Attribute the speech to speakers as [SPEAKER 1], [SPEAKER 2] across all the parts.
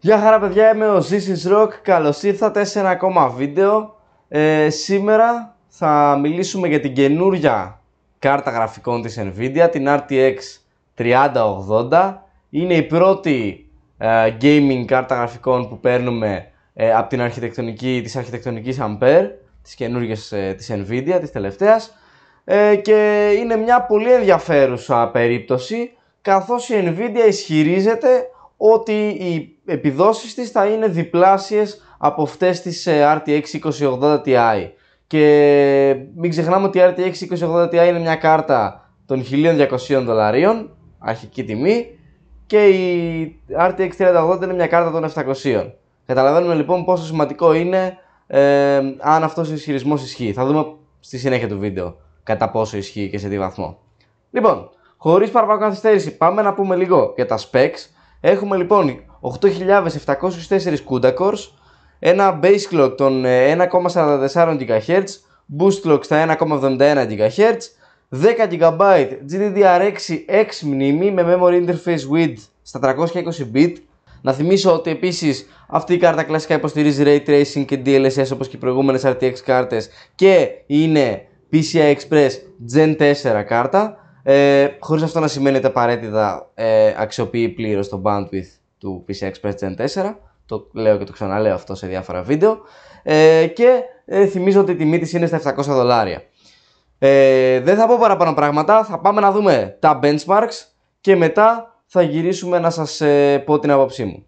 [SPEAKER 1] Γεια χαρά παιδιά, είμαι ο Ζήσης Ροκ, καλώς ήρθατε σε ένα ακόμα βίντεο. Ε, σήμερα θα μιλήσουμε για την καινούρια κάρτα γραφικών της Nvidia, την RTX 3080. Είναι η πρώτη ε, gaming κάρτα γραφικών που παίρνουμε ε, από την αρχιτεκτονική, της αρχιτεκτονικής Ampere, της καινούργιας της Nvidia, της τελευταίας. και είναι μια πολύ ενδιαφέρουσα περίπτωση, καθώς η Nvidia ισχυρίζεται ότι οι επιδόσεις της θα είναι διπλάσιες από αυτές της ε, RTX 2080 Ti. Και μην ξεχνάμε ότι η RTX 2080 Ti είναι μια κάρτα των 1200 δολαρίων, αρχική τιμή, και η RTX 3080 είναι μια κάρτα των 700. Καταλαβαίνουμε λοιπόν πόσο σημαντικό είναι ε, αν αυτός ο ισχυρισμός ισχύει. Θα δούμε στη συνέχεια του βίντεο κατά πόσο ισχύει και σε τι βαθμό. Λοιπόν, χωρίς παραπάνω καθυστέρηση πάμε να πούμε λίγο για τα specs Έχουμε λοιπόν 8.704 CUDA cores, ένα base clock των 1,44 ε, GHz, boost clock στα 1,71 GHz, 10 GB GDDR6 X μνήμη με memory interface width στα 320 bit. Να θυμίσω ότι επίσης αυτή η κάρτα κλασικά υποστηρίζει ray tracing και DLSS όπως και οι προηγούμενες RTX κάρτες και είναι PCI Express Gen 4 κάρτα. Ε, Χωρίς αυτό να σημαίνει ότι απαραίτητα ε, αξιοποιεί πλήρως το bandwidth του PCI Express Gen 4. Το λέω και το ξαναλέω αυτό σε διάφορα βίντεο. Ε, και ε, θυμίζω ότι η τιμή της είναι στα 700 δολάρια. Ε, δεν θα πω παραπάνω πράγματα. Θα πάμε να δούμε τα benchmarks και μετά θα γυρίσουμε να σας ε, πω την άποψή μου.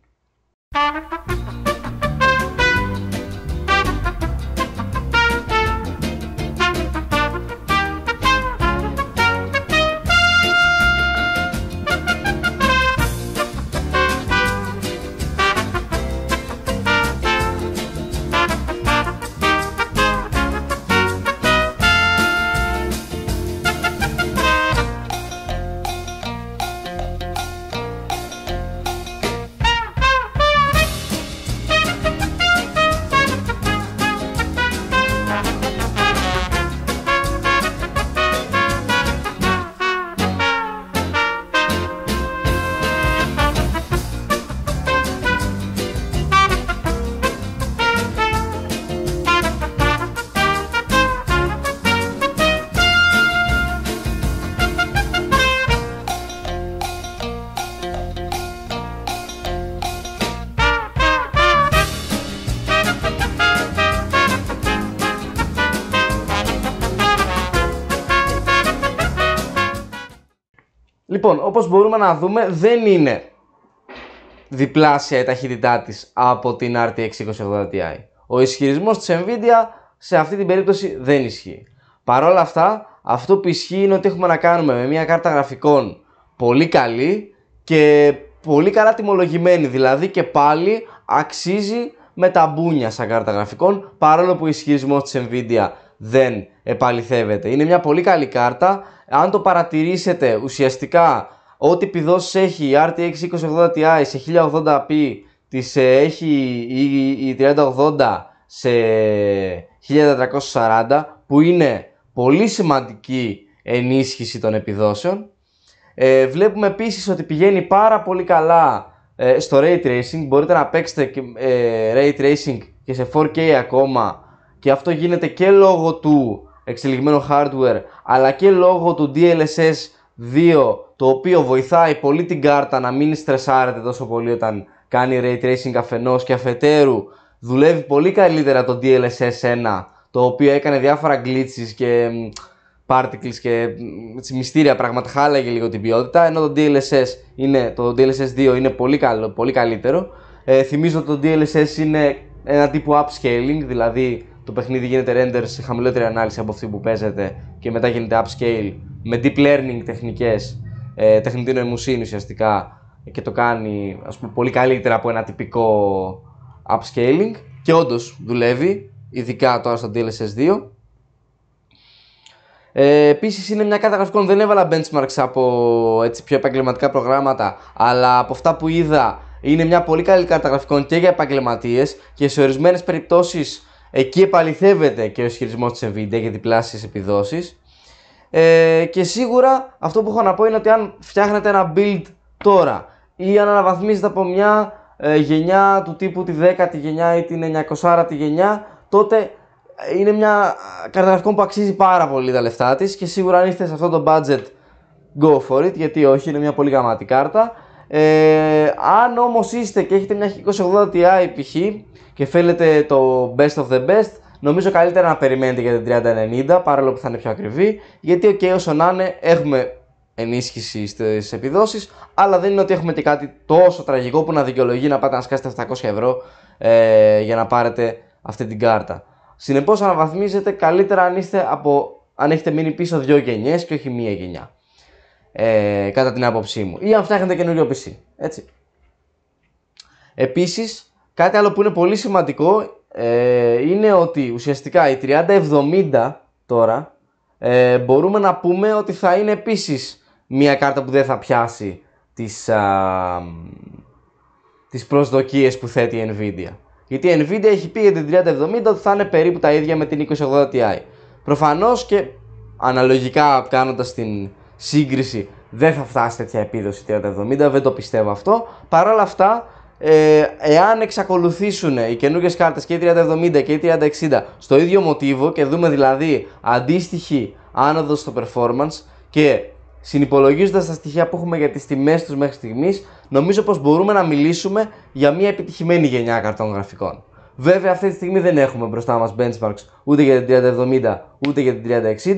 [SPEAKER 1] Λοιπόν, όπως μπορούμε να δούμε, δεν είναι διπλάσια η ταχύτητά της από την RTX 2080 Ti. Ο ισχυρισμός της Nvidia σε αυτή την περίπτωση δεν ισχύει. Παρ' όλα αυτά, αυτό που ισχύει είναι ότι έχουμε να κάνουμε με μια κάρτα γραφικών πολύ καλή και πολύ καλά τιμολογημένη, δηλαδή και πάλι αξίζει με τα μπούνια σαν κάρτα γραφικών, παρόλο που ο ισχυρισμός της Nvidia δεν επαληθεύεται. Είναι μια πολύ καλή κάρτα. Αν το παρατηρήσετε ουσιαστικά ό,τι επιδόσεις έχει η RTX 2080 Ti σε 1080p της ε, έχει η 3080 σε 1440 που είναι πολύ σημαντική ενίσχυση των επιδόσεων. Ε, βλέπουμε επίσης ότι πηγαίνει πάρα πολύ καλά ε, στο Ray Tracing. Μπορείτε να παίξετε ε, Ray Tracing και σε 4K ακόμα και αυτό γίνεται και λόγω του εξελιγμένου hardware αλλά και λόγω του DLSS 2 το οποίο βοηθάει πολύ την κάρτα να μην στρεσάρεται τόσο πολύ όταν κάνει ray tracing αφενός και αφετέρου δουλεύει πολύ καλύτερα το DLSS 1 το οποίο έκανε διάφορα glitches και particles και μυστήρια πράγματα χάλαγε λίγο την ποιότητα ενώ το DLSS, είναι, το DLSS 2 είναι πολύ, καλό, πολύ καλύτερο ε, θυμίζω ότι το DLSS είναι ένα τυπο upscaling δηλαδή το παιχνίδι γίνεται render σε χαμηλότερη ανάλυση από αυτή που παίζεται και μετά γίνεται upscale με deep learning τεχνικές, ε, τεχνητή νοημοσύνη ουσιαστικά και το κάνει ας πούμε, πολύ καλύτερα από ένα τυπικό upscaling και όντως δουλεύει, ειδικά τώρα στο DLSS 2. Ε, επίσης είναι μια κάρτα γραφικών, δεν έβαλα benchmarks από έτσι, πιο επαγγελματικά προγράμματα αλλά από αυτά που είδα είναι μια πολύ καλή κάρτα γραφικών και για επαγγελματίες και σε ορισμένες περιπτώσεις Εκεί επαληθεύεται και ο ισχυρισμός της Nvidia για διπλάσιες επιδόσεις. Ε, και σίγουρα αυτό που έχω να πω είναι ότι αν φτιάχνετε ένα build τώρα ή αν αναβαθμίζετε από μια ε, γενιά του τύπου τη 10η γενιά ή την 900η γενιά, τότε ε, είναι μια ε, καρδιαρχικό που αξίζει πάρα πολύ τα λεφτά της και σίγουρα αν είστε σε αυτό το budget, go for it, γιατί όχι, είναι μια πολύ γαμάτη κάρτα. Ε, αν όμως είστε και έχετε μια 280 Ti π.χ. και θέλετε το best of the best, νομίζω καλύτερα να περιμένετε για την 3090 παρόλο που θα είναι πιο ακριβή, γιατί okay, όσο να είναι έχουμε ενίσχυση στις επιδόσεις, αλλά δεν είναι ότι έχουμε και κάτι τόσο τραγικό που να δικαιολογεί να πάτε να σκάσετε 700 ευρώ ε, για να πάρετε αυτή την κάρτα. Συνεπώς αναβαθμίζετε καλύτερα αν, είστε από, αν έχετε μείνει πίσω δύο γενιές και όχι μία γενιά ε, κατά την άποψή μου. Ή αν φτιάχνετε καινούριο PC. Έτσι. Επίσης, κάτι άλλο που είναι πολύ σημαντικό ε, είναι ότι ουσιαστικά η 3070 τώρα ε, μπορούμε να πούμε ότι θα είναι επίσης μια κάρτα που δεν θα πιάσει τις, α, τις προσδοκίες που θέτει η Nvidia. Γιατί η Nvidia έχει πει για την 3070 ότι θα είναι περίπου τα ίδια με την 2080 Ti. Προφανώς και αναλογικά κάνοντας την σύγκριση δεν θα φτάσει τέτοια επίδοση 30-70, δεν το πιστεύω αυτό. Παρ' όλα αυτά, ε, εάν εξακολουθήσουν οι καινούργιες κάρτες και η 3070 και η 3060 στο ίδιο μοτίβο και δούμε δηλαδή αντίστοιχη άνοδος στο performance και συνυπολογίζοντας τα στοιχεία που έχουμε για τις τιμές τους μέχρι στιγμής, νομίζω πως μπορούμε να μιλήσουμε για μια επιτυχημένη γενιά καρτών γραφικών. Βέβαια αυτή τη στιγμή δεν έχουμε μπροστά μας benchmarks ούτε για την 3070 ούτε για την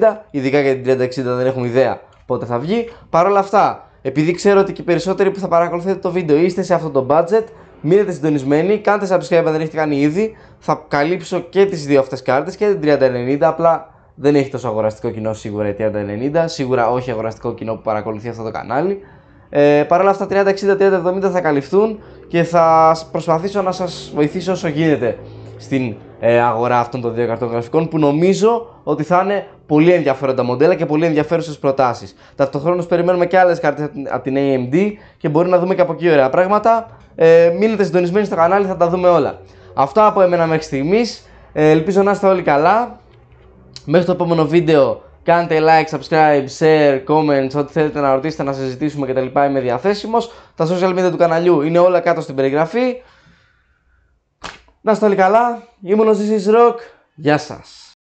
[SPEAKER 1] 3060, ειδικά για την 3060 δεν έχουμε ιδέα πότε θα βγει. Παρ' όλα αυτά, επειδή ξέρω ότι και οι περισσότεροι που θα παρακολουθείτε το βίντεο είστε σε αυτό το budget, μείνετε συντονισμένοι, κάντε subscribe αν δεν έχετε κάνει ήδη. Θα καλύψω και τις δύο αυτές κάρτες και την 3090. Απλά δεν έχει τόσο αγοραστικό κοινό σίγουρα η 3090, σίγουρα όχι αγοραστικό κοινό που παρακολουθεί αυτό το κανάλι. Ε, Παρ' όλα αυτά, 3060 3060-3070 θα καλυφθούν και θα προσπαθήσω να σας βοηθήσω όσο γίνεται στην ε, αγορά αυτών των δύο καρτογραφικών. που νομίζω ότι θα είναι πολύ ενδιαφέροντα μοντέλα και πολύ ενδιαφέρουσες προτάσεις. Ταυτοχρόνως περιμένουμε και άλλες κάρτες από την AMD και μπορεί να δούμε και από εκεί ωραία πράγματα. Ε, μείνετε συντονισμένοι στο κανάλι, θα τα δούμε όλα. Αυτά από εμένα μέχρι στιγμής. Ε, ελπίζω να είστε όλοι καλά. Μέχρι το επόμενο βίντεο, κάντε like, subscribe, share, comments, ό,τι θέλετε να ρωτήσετε, να συζητήσουμε κτλ. Είμαι διαθέσιμος. Τα social media του καναλιού είναι όλα κάτω στην περιγραφή. Να είστε όλοι καλά. Ήμουν ο Ζήσης Ροκ. Γεια σας.